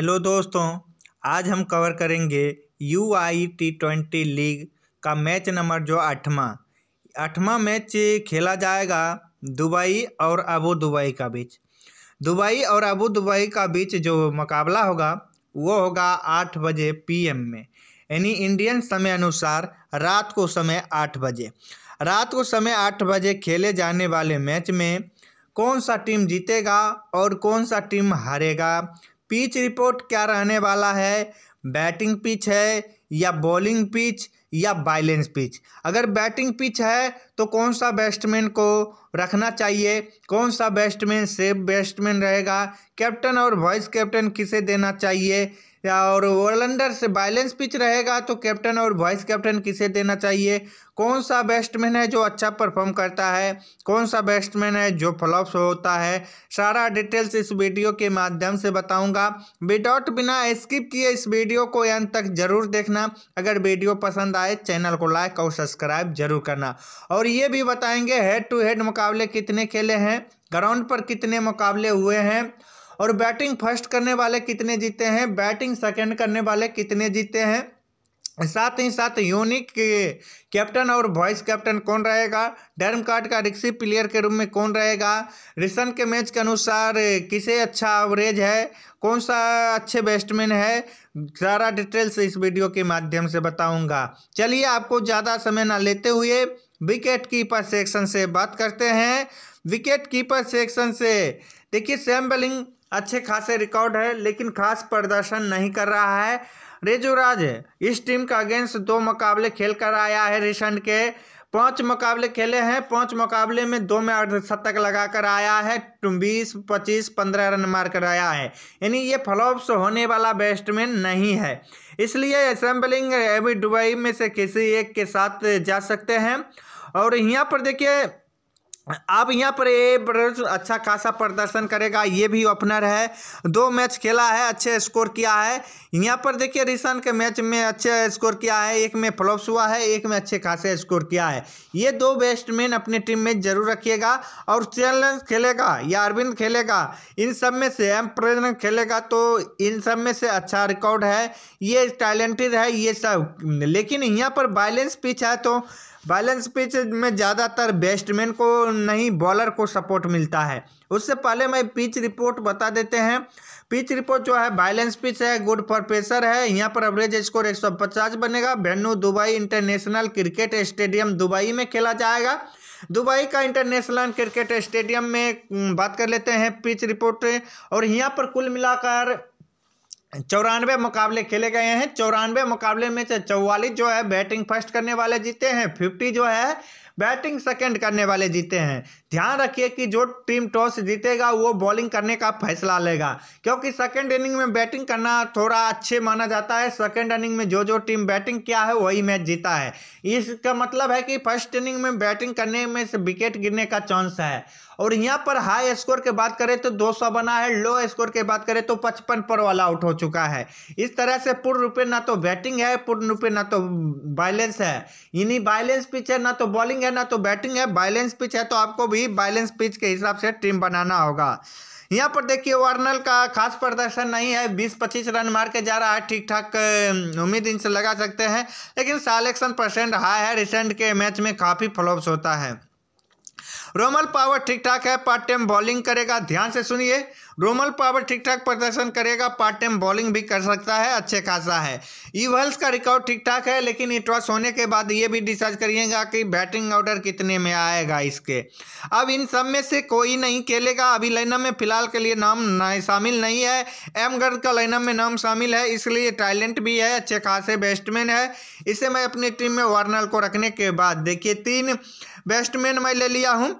hello दोस्तों आज हम कवर करेंगे U I T twenty league का मैच नंबर जो आठवां आठवां मैच खेला जाएगा दुबई और अबू दुबई का बीच दुबई और अबू दुबई का बीच जो मुकाबला होगा वो होगा आठ बजे पीएम में यानी इंडियन समय अनुसार रात को समय आठ बजे रात को समय आठ बजे खेले जाने वाले मैच में कौन सा टीम जीतेगा और कौन सा टीम हारेगा पिच रिपोर्ट क्या रहने वाला है बैटिंग पिच है या बॉलिंग पिच या बैलेंस पिच अगर बैटिंग पिच है तो कौन सा बैट्समैन को रखना चाहिए कौन सा बैट्समैन सेफ बैट्समैन रहेगा कैप्टन और वाइस कैप्टन किसे देना चाहिए और ऑलराउंडर से बैलेंस पिच रहेगा तो कैप्टन और वाइस कैप्टन किसे देना चाहिए कौन सा बैट्समैन है जो अच्छा परफॉर्म करता है कौन सा बैट्समैन है जो फ्लॉप्स होता है सारा डिटेल्स इस वीडियो के माध्यम से बताऊंगा विदाउट बिना स्किप किए इस वीडियो को अंत तक जरूर देखना अगर वीडियो पसंद आए चैनल को लाइक और सब्सक्राइब जरूर करना और ये भी बताएंगे हेड टू हेड मुकाबले कितने खेले हैं ग्राउंड पर कितने मुकाबले हुए हैं और बैटिंग फर्स्ट करने वाले कितने जीते हैं बैटिंग सेकंड करने वाले कितने जीते हैं साथ ही साथ यूनिक के कैप्टन और वाइस कैप्टन कौन रहेगा डर्म कार्ड का रिक्सी प्लेयर के रूप में कौन रहेगा रिसन के मैच के अनुसार किसे अच्छा एवरेज है कौन सा अच्छे बैट्समैन है सारा डिटेल्स इस वीडियो के माध्यम से बताऊंगा चलिए आपको ज़्यादा समय ना लेते हुए विकेट कीपर सेक्शन से बात करते हैं विकेट कीपर सेक्शन से देखिए सैम बलिंग अच्छे खासे रिकॉर्ड है लेकिन खास प्रदर्शन नहीं कर रहा है रेजुराज इस टीम का अगेंस्ट दो मुकाबले खेल कर आया है रिसेंट के पांच मुकाबले खेले हैं पांच मुकाबले में दो में अर्धशतक लगाकर आया है बीस पच्चीस पंद्रह रन मार कर आया है यानी ये फ्लॉप्स होने वाला बैट्समैन नहीं है इसलिए असेंबलिंग अभी दुबई में से किसी एक के साथ जा सकते हैं और यहाँ पर देखिए अब यहाँ पर ये अच्छा खासा प्रदर्शन करेगा ये भी ओपनर है दो मैच खेला है अच्छे स्कोर किया है यहाँ पर देखिए रिसन के मैच में अच्छे स्कोर किया है एक में फ्लॉप्स हुआ है एक में अच्छे खासे स्कोर किया है ये दो बैट्समैन अपने टीम में जरूर रखिएगा और चैलेंज खेलेगा या अरविंद खेलेगा इन सब में से एम प्रेरण खेलेगा तो इन सब में से अच्छा रिकॉर्ड है ये टैलेंटेड है ये सब लेकिन यहाँ पर बैलेंस पिच है तो बैलेंस पिच में ज़्यादातर बैट्समैन को नहीं बॉलर को सपोर्ट मिलता है उससे पहले मैं पिच रिपोर्ट बता देते हैं पिच रिपोर्ट जो है बैलेंस पिच है गुड फॉर पेसर है यहाँ पर एवरेज स्कोर 150 बनेगा venue Dubai international cricket stadium Dubai में खेला जाएगा दुबई का इंटरनेशनल क्रिकेट स्टेडियम में बात कर लेते हैं पिच रिपोर्ट और यहाँ पर कुल मिलाकर चौरानवे मुकाबले खेले गए हैं चौरानवे मुकाबले में से चौवालीस जो है बैटिंग फर्स्ट करने वाले जीते हैं फिफ्टी जो है बैटिंग सेकंड करने वाले जीते हैं ध्यान रखिए कि जो टीम टॉस जीतेगा वो बॉलिंग करने का फैसला लेगा क्योंकि सेकंड इनिंग में बैटिंग करना थोड़ा अच्छे माना जाता है सेकंड इनिंग में जो जो टीम बैटिंग किया है वही मैच जीता है इसका मतलब है कि फर्स्ट इनिंग में बैटिंग करने में से विकेट गिरने का चांस है और यहाँ पर हाई स्कोर की बात करें तो दो बना है लो स्कोर की बात करें तो पचपन पर वाला आउट हो चुका है इस तरह से पूर्ण रूपे ना तो बैटिंग है पूर्ण रूपे ना तो बैलेंस है इन्हीं बैलेंस पिच है ना तो बॉलिंग है है ना तो बैटिंग है बैलेंस पिच है तो आपको भी बैलेंस पिच के हिसाब से टीम बनाना होगा यहाँ पर देखिए वार्नल का खास प्रदर्शन नहीं है बीस पच्चीस रन मार के जा रहा है ठीक ठाक उम्मीद इनसे लगा सकते हैं लेकिन सालेक्शन परसेंट हाई है रिसेंट के मैच में काफ़ी फ्लॉप्स होता है रोमल पावर ठीक ठाक है पार्ट टाइम बॉलिंग करेगा ध्यान से सुनिए रोमल पावर ठीक ठाक प्रदर्शन करेगा पार्ट टाइम बॉलिंग भी कर सकता है अच्छे खासा है ईवल्स का रिकॉर्ड ठीक ठाक है लेकिन इटवास होने के बाद ये भी डिसाइड करिएगा कि बैटिंग ऑर्डर कितने में आएगा इसके अब इन सब में से कोई नहीं खेलेगा अभी लाइनअप में फिलहाल के लिए नाम शामिल नहीं है एम गर्द का लाइनअप में नाम शामिल है इसलिए टैलेंट भी है अच्छे खासे बैट्समैन है इसे मैं अपनी टीम में वार्नल को रखने के बाद देखिए तीन बैट्समैन मैं ले लिया हूँ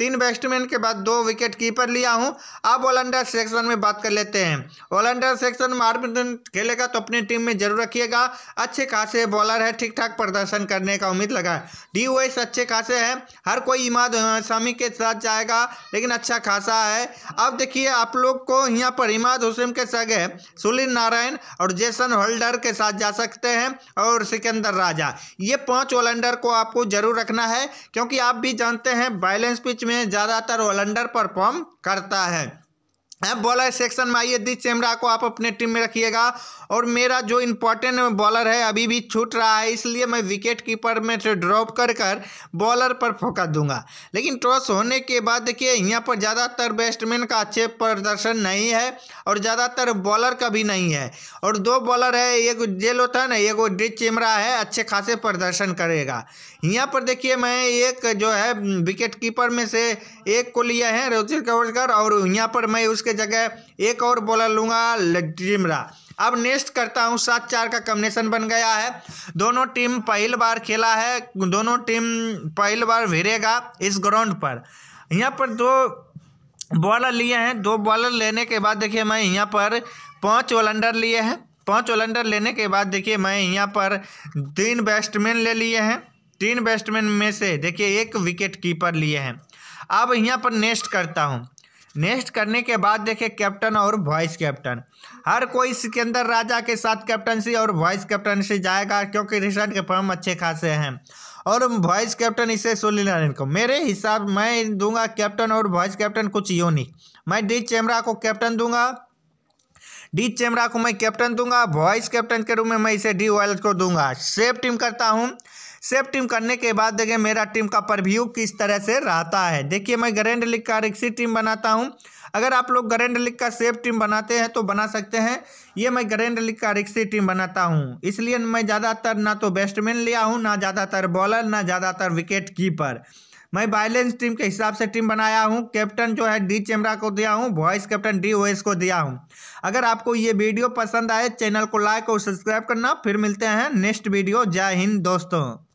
तीन बैट्समैन के बाद दो विकेट कीपर लिया हूं अब ऑलराउंडर सेक्शन में बात कर लेते हैं ऑलराउंडर सेक्शन में आर्मिंदन खेलेगा तो अपनी टीम में जरूर रखिएगा अच्छे खासे बॉलर है ठीक ठाक प्रदर्शन करने का उम्मीद लगा है डी ओएस अच्छे खासे हैं हर कोई इमाद शामी के साथ जाएगा लेकिन अच्छा खासा है अब देखिए आप लोग को यहाँ पर इमाद हुसैन के सगे सुनील नारायण और जेसन होल्डर के साथ जा सकते हैं और सिकंदर राजा ये पांच ऑलराउंडर को आपको जरूर रखना है क्योंकि आप भी जानते हैं बैलेंस पिच में ज़्यादातर ओलंडर परफॉर्म करता है अब बॉलर सेक्शन में आइए दी चेमरा को आप अपने टीम में रखिएगा और मेरा जो इम्पोर्टेंट बॉलर है अभी भी छूट रहा है इसलिए मैं विकेट कीपर में ड्रॉप कर कर बॉलर पर फोकस दूंगा लेकिन टॉस होने के बाद देखिए यहाँ पर ज़्यादातर बैट्समैन का अच्छे प्रदर्शन नहीं है और ज़्यादातर बॉलर का भी नहीं है और दो बॉलर है एक जेल होता है ना एक डिच चेमरा है अच्छे खासे प्रदर्शन करेगा यहाँ पर देखिए मैं एक जो है विकेट कीपर में से एक को लिया है रोजित कवरकर और यहाँ पर मैं उसके के जगह एक और बॉलर लूंगा लड्रीमरा अब नेक्स्ट करता हूँ सात चार का कम्बिनेशन बन गया है दोनों टीम पहली बार खेला है दोनों टीम पहली बार भिड़ेगा इस ग्राउंड पर यहाँ पर दो बॉलर लिए हैं दो बॉलर लेने के बाद देखिए मैं यहाँ पर पाँच ओलंडर लिए हैं पाँच ओलंडर लेने के बाद देखिए मैं यहाँ पर तीन बैट्समैन ले लिए हैं तीन बैट्समैन में से देखिए एक विकेट कीपर लिए हैं अब यहाँ पर नेक्स्ट करता हूँ नेक्स्ट करने के बाद देखिए कैप्टन और वाइस कैप्टन हर कोई सिकंदर राजा के साथ कैप्टनसी और वाइस कैप्टनसी जाएगा क्योंकि रिसेंट के फॉर्म अच्छे खासे हैं और वाइस कैप्टन इसे सुनील नारायण को मेरे हिसाब मैं दूंगा कैप्टन और वाइस कैप्टन कुछ नहीं मैं डी चैमरा को कैप्टन दूंगा डी चैमरा को मैं कैप्टन दूंगा वाइस कैप्टन के रूप में मैं इसे डी वायलट को दूंगा सेफ टीम करता हूँ सेफ टीम करने के बाद देखिए मेरा टीम का परव्यू किस तरह से रहता है देखिए मैं ग्रैंड लीग का रिक्सी टीम बनाता हूँ अगर आप लोग ग्रैंड लीग का सेफ टीम बनाते हैं तो बना सकते हैं ये मैं ग्रैंड लीग का रिक्सी टीम बनाता हूँ इसलिए मैं ज़्यादातर ना तो बैट्समैन लिया हूँ ना ज़्यादातर बॉलर ना ज़्यादातर विकेट कीपर मैं बायलेंस टीम के हिसाब से टीम बनाया हूँ कैप्टन जो है डी चेमरा को दिया हूँ वॉइस कैप्टन डी ओएस को दिया हूँ अगर आपको ये वीडियो पसंद आए चैनल को लाइक और सब्सक्राइब करना फिर मिलते हैं नेक्स्ट वीडियो जय हिंद दोस्तों